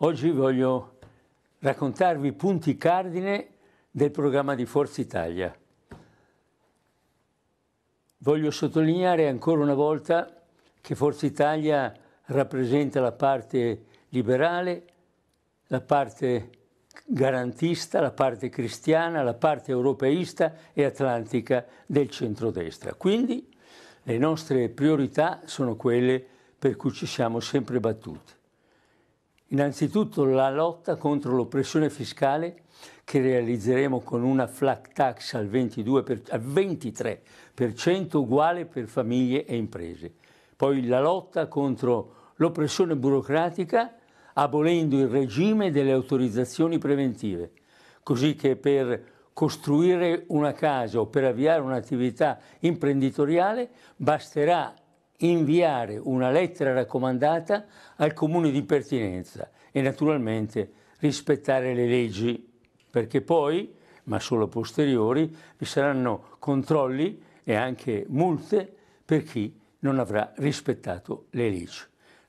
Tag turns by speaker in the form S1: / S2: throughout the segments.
S1: Oggi voglio raccontarvi i punti cardine del programma di Forza Italia. Voglio sottolineare ancora una volta che Forza Italia rappresenta la parte liberale, la parte garantista, la parte cristiana, la parte europeista e atlantica del centrodestra. Quindi le nostre priorità sono quelle per cui ci siamo sempre battuti. Innanzitutto la lotta contro l'oppressione fiscale che realizzeremo con una flat tax al, per, al 23% uguale per famiglie e imprese. Poi la lotta contro l'oppressione burocratica abolendo il regime delle autorizzazioni preventive, così che per costruire una casa o per avviare un'attività imprenditoriale basterà inviare una lettera raccomandata al comune di pertinenza e naturalmente rispettare le leggi, perché poi, ma solo a posteriori, vi saranno controlli e anche multe per chi non avrà rispettato le leggi.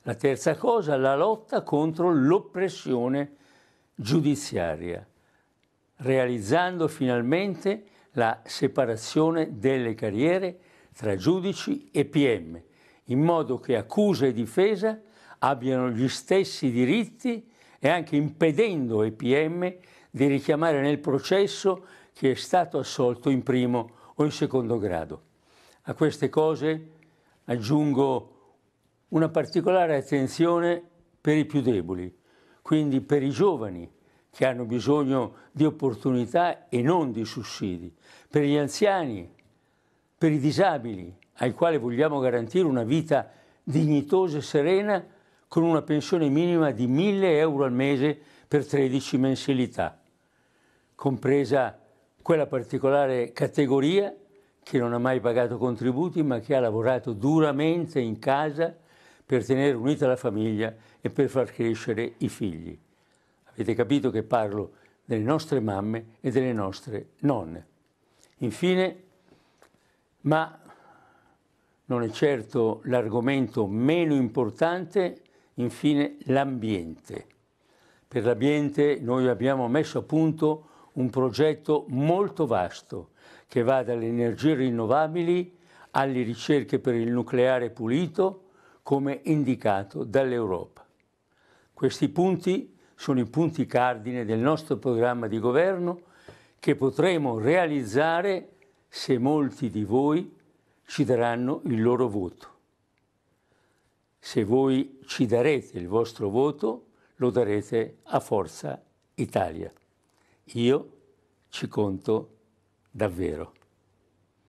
S1: La terza cosa, la lotta contro l'oppressione giudiziaria, realizzando finalmente la separazione delle carriere tra giudici e PM in modo che accusa e difesa abbiano gli stessi diritti e anche impedendo ai PM di richiamare nel processo chi è stato assolto in primo o in secondo grado. A queste cose aggiungo una particolare attenzione per i più deboli, quindi per i giovani che hanno bisogno di opportunità e non di sussidi, per gli anziani, per i disabili, al quale vogliamo garantire una vita dignitosa e serena con una pensione minima di 1000 euro al mese per 13 mensilità, compresa quella particolare categoria che non ha mai pagato contributi ma che ha lavorato duramente in casa per tenere unita la famiglia e per far crescere i figli. Avete capito che parlo delle nostre mamme e delle nostre nonne. Infine, ma non è certo l'argomento meno importante, infine l'ambiente. Per l'ambiente noi abbiamo messo a punto un progetto molto vasto che va dalle energie rinnovabili alle ricerche per il nucleare pulito come indicato dall'Europa. Questi punti sono i punti cardine del nostro programma di governo che potremo realizzare se molti di voi ci daranno il loro voto. Se voi ci darete il vostro voto, lo darete a Forza Italia. Io ci conto davvero.